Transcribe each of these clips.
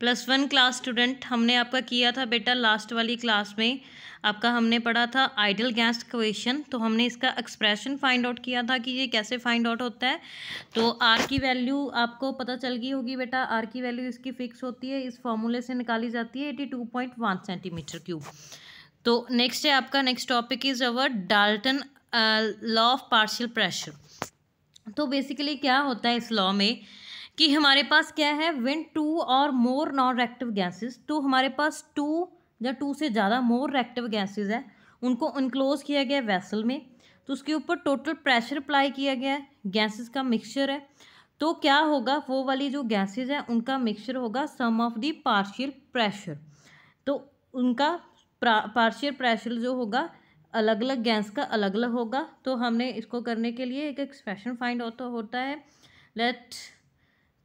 Plus one class student हमने आपका किया था बेटा लास्ट वाली क्लास में आपका हमने पढ़ा था आइडल गैस क्वेश्चन तो हमने इसका एक्सप्रेशन फाइंड आउट किया था कि ये कैसे फाइंड आउट होता है तो आर की वैल्यू आपको पता चल गई होगी बेटा आर की वैल्यू इसकी फिक्स होती है इस फॉर्मूले से निकाली जाती है eighty two point one centimetre cube तो नेक्स्ट है आपका next topic is our Dalton law of partial pressure तो बेसिकली क्या होता है इस लॉ में कि हमारे पास क्या है विन टू और मोर नॉन रेक्टिव गैसेस तो हमारे पास टू या टू से ज़्यादा मोर रेक्टिव गैसेस है उनको इनक्लोज किया गया वेसल में तो उसके ऊपर टोटल प्रेशर अप्लाई किया गया है गैसेस का मिक्सचर है तो क्या होगा वो वाली जो गैसेस हैं उनका मिक्सचर होगा sum of the partial pressure तो उनका पार्शियल प्रेशर जो होगा अलग अलग गैस का अलग अलग होगा तो हमने इसको करने के लिए एक एक्सप्रेशन फाइंड होता होता है let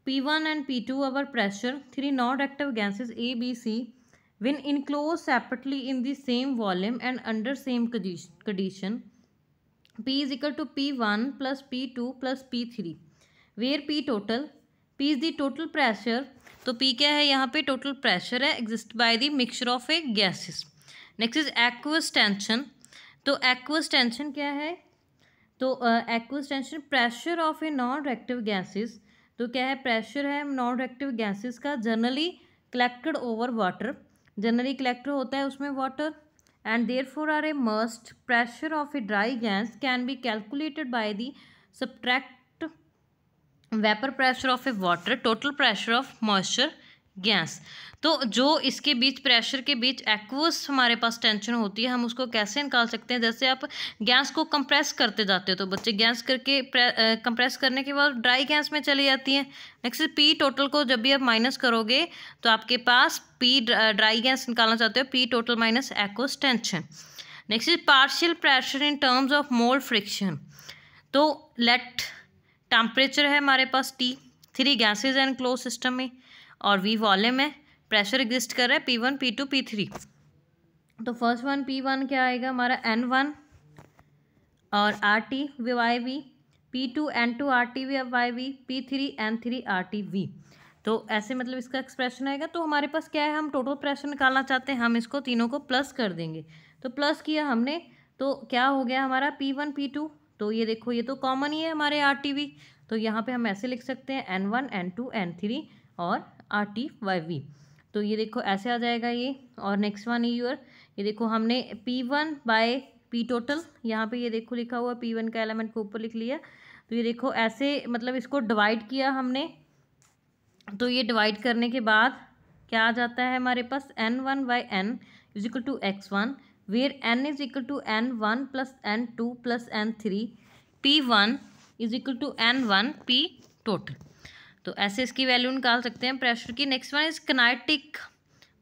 P1 and P2 our pressure, three non-reactive gases A, B, C when enclosed separately in the same volume and under same condition P is equal to P1 plus P2 plus P3 where P total P is the total pressure तो P क्या है यहाँ पे total pressure है exist by the mixture of a gases next is aqueous tension तो aqueous tension क्या है तो aqueous tension pressure of a non-reactive gases तो क्या है प्रेशर है नॉन रिएक्टिव गैसेस का generally collected over water generally collect होता है उसमें water and therefore are a must pressure of a dry gas can be calculated by the subtract vapour pressure of a water total pressure of moisture gas तो जो इसके बीच pressure के बीच aqueous हमारे पास tension होती है हम उसको कैसे निकाल सकते हैं जैसे आप गैस को कंप्रेस करते जाते हो तो बच्चे गैस करके कंप्रेस करने के बाद ड्राई गैस में चली जाती हैं नेक्स्ट पी टोटल को जब भी आप माइनस करोगे तो आपके पास पी ड्राई गैस निकालना चाहते हो P total minus aqueous tension next is partial pressure in terms of mole fraction तो लेट टेम्परेचर है हमारे पास T three gases and close system में और वी वॉल्यूम है प्रेशर एग्जिस्ट कर रहा है P one P two P three तो फर्स्ट वन पी वन क्या आएगा हमारा एन वन और R T V Y V P two N two R T V Y V P three N three R T V तो ऐसे मतलब इसका expression आएगा तो हमारे पास क्या है हम टोटल प्रेशर निकालना चाहते हैं हम इसको तीनों को प्लस कर देंगे तो प्लस किया हमने तो क्या हो गया हमारा पी वन पी टू तो ये देखो ये तो कॉमन ही है हमारे आर टी वी तो यहाँ पे हम ऐसे लिख सकते हैं N one N two N three और आर टी वाई वी तो ये देखो ऐसे आ जाएगा ये और नेक्स्ट वन यूर ये देखो हमने P one by P total यहाँ पे ये देखो लिखा हुआ पी वन का एलिमेंट को ऊपर लिख लिया तो ये देखो ऐसे मतलब इसको डिवाइड किया हमने तो ये डिवाइड करने के बाद क्या आ जाता है हमारे पास N one by N is equal to X one where N is equal to N one plus N two plus N three P one is equal to N one P total तो ऐसे इसकी value निकाल सकते हैं pressure की next one is kinetic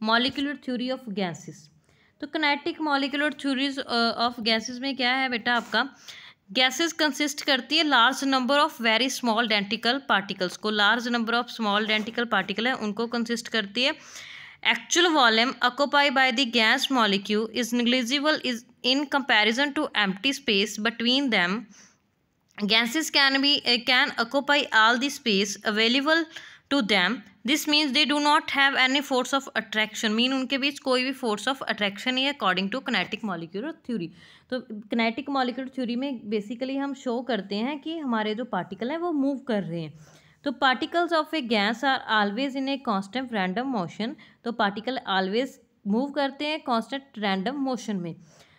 molecular theory of gases तो kinetic molecular theories of gases में क्या है बेटा आपका गैसेस कंसिस्ट करती है large number of very small identical particles को large number of small identical particle है उनको कंसिस्ट करती है actual volume occupy by the gas molecule is negligible is in comparison to empty space between them gases can be can eh, occupy occupy the space available to them this means they do not have any force of attraction mean उनके बीच कोई भी force of attraction नहीं है according to kinetic molecular theory तो kinetic molecular theory में basically हम show करते हैं कि हमारे जो पार्टिकल हैं वो मूव कर रहे हैं तो particles of a gas are always in a constant random motion तो पार्टिकल ऑलवेज मूव करते हैं कॉन्स्टेंट रैंडम मोशन में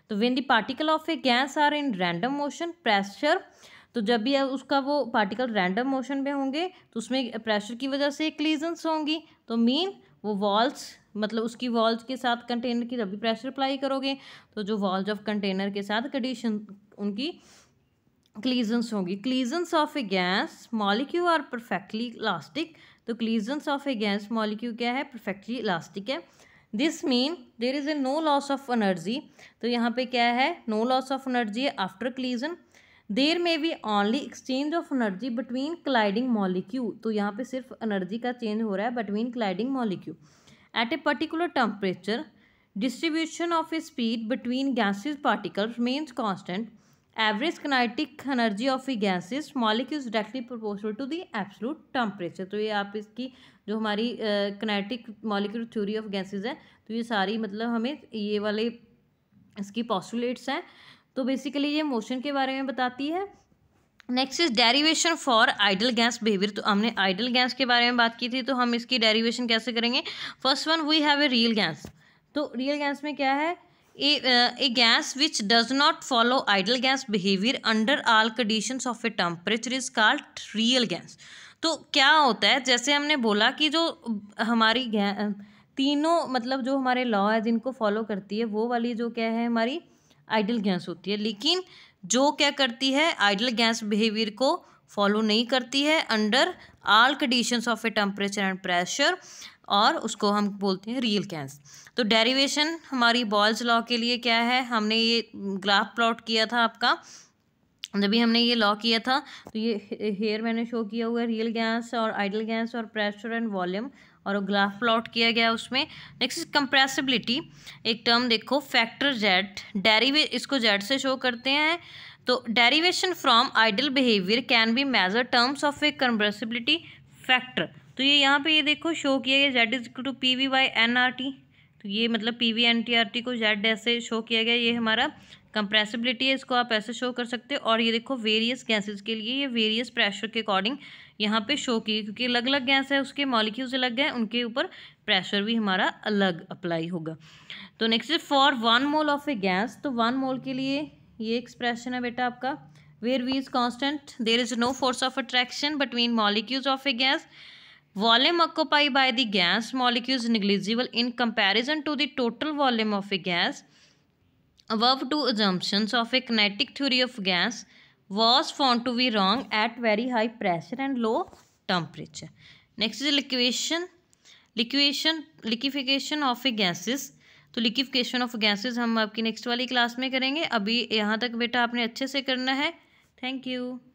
तो when the particle of a gas are in random motion pressure तो जब भी उसका वो पार्टिकल रैंडम मोशन में होंगे तो उसमें प्रेशर की वजह से क्लीजेंस होंगी तो मीन वो वॉल्स मतलब उसकी वॉल्स के साथ कंटेनर की जब भी प्रेशर अप्लाई करोगे तो जो वॉल्स ऑफ कंटेनर के साथ कंडीशन उनकी क्लीजेंस होंगी collisions of a gas molecule are perfectly elastic तो collisions of a gas molecule क्या है परफेक्टली इलास्टिक है this mean there is a no loss of energy तो यहाँ पे क्या है no loss of energy after collision there में we only exchange of energy between colliding molecule तो यहाँ पे सिर्फ एनर्जी का चेंज हो रहा है between colliding molecule at a particular temperature distribution of a speed between gases particle remains constant average kinetic energy of a gases molecules directly proportional to the absolute temperature तो ये आप इसकी जो हमारी kinetic molecular theory of gases है तो ये सारी मतलब हमें ये वाले इसकी पॉस्टुलेट्स हैं तो बेसिकली ये मोशन के बारे में बताती है next is derivation for ideal gas behaviour तो हमने आइडल गैस के बारे में बात की थी तो हम इसकी डेरिवेशन कैसे करेंगे first one we have a real gas तो रियल गैस में क्या है a gas which does not follow ideal gas behaviour under all condition of a temperature is called real gas तो क्या होता है जैसे हमने बोला कि जो हमारी uh, तीनों मतलब जो हमारे लॉ है जिनको फॉलो करती है वो वाली जो क्या है हमारी आइडल गैस होती है लेकिन जो क्या करती है आइडल गैस बिहेवियर को फॉलो नहीं करती है under all conditions of a temperature and pressure और उसको हम बोलते हैं रियल गैस तो डेरिवेशन हमारी बॉल्स लॉ के लिए क्या है हमने ये ग्राफ प्लॉट किया था आपका जब हमने ये लॉ किया था तो ये हेयर मैंने शो किया हुआ है रियल गैस और आइडल गैस और प्रेशर एंड वॉल्यूम और ग्राफ प्लॉट किया गया उसमें नेक्स्ट कंप्रेसिबिलिटी एक टर्म देखो फैक्टर जेड डेरीवे इसको जेड से शो करते हैं तो derivation from ideal behaviour can be measure terms of a compressibility factor तो ये यहाँ पे ये देखो शो किया गया Z is to P V Y N R T तो ये मतलब P V N T R T को जेड ऐसे शो किया गया ये हमारा कंप्रेसिबिलिटी है इसको आप ऐसे शो कर सकते हो और ये देखो वेरियस गैसेज के लिए ये वेरियस प्रेशर के अकॉर्डिंग यहाँ पे शो की क्योंकि अलग अलग गैस है उसके मॉलिक्यूल्स अलग हैं उनके ऊपर प्रेशर भी हमारा अलग अप्लाई होगा तो next for one mole of a gas तो वन मोल के लिए ये एक्सप्रेशन है बेटा आपका where we is constant there is no force of attraction between molecules of a gas volume occupied by the gas molecules is in in to the total volume of a gas above to two of a kinetic theory of gas was found to be wrong at very high pressure and low temperature. Next is liquefaction. Liquefaction, liquefaction of a gases. तो liquefaction of gases हम आपकी next वाली class में करेंगे अभी यहाँ तक बेटा आपने अच्छे से करना है थैंक यू